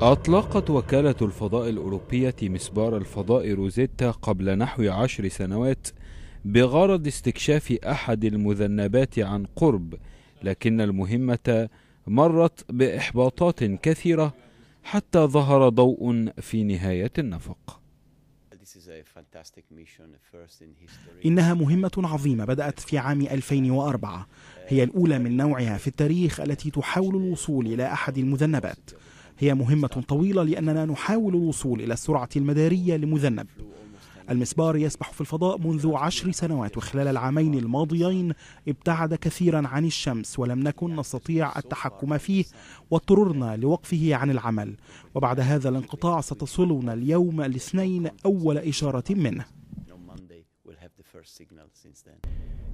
أطلقت وكالة الفضاء الأوروبية مسبار الفضاء روزيتا قبل نحو عشر سنوات بغرض استكشاف أحد المذنبات عن قرب، لكن المهمة مرت بإحباطات كثيرة حتى ظهر ضوء في نهاية النفق. إنها مهمة عظيمة بدأت في عام 2004 هي الأولى من نوعها في التاريخ التي تحاول الوصول إلى أحد المذنبات هي مهمة طويلة لأننا نحاول الوصول إلى السرعة المدارية لمذنب المسبار يسبح في الفضاء منذ عشر سنوات وخلال العامين الماضيين ابتعد كثيرا عن الشمس ولم نكن نستطيع التحكم فيه واضطررنا لوقفه عن العمل وبعد هذا الانقطاع ستصلنا اليوم الاثنين أول إشارة منه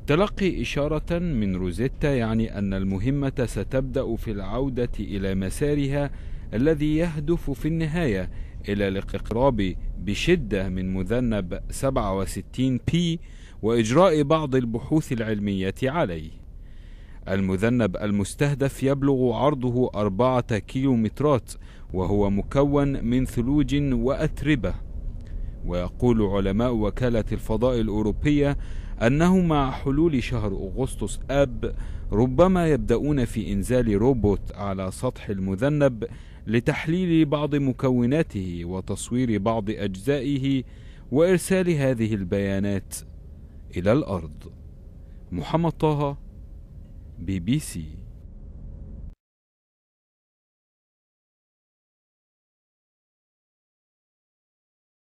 تلقي إشارة من روزيتا يعني أن المهمة ستبدأ في العودة إلى مسارها الذي يهدف في النهاية إلى الاقتراب بشدة من مذنب 67 بي وإجراء بعض البحوث العلمية عليه. المذنب المستهدف يبلغ عرضه أربعة كيلومترات وهو مكون من ثلوج وأتربة ويقول علماء وكالة الفضاء الأوروبية أنه مع حلول شهر أغسطس آب ربما يبدأون في إنزال روبوت على سطح المذنب لتحليل بعض مكوناته وتصوير بعض أجزائه وإرسال هذه البيانات إلى الأرض محمد طه بي بي سي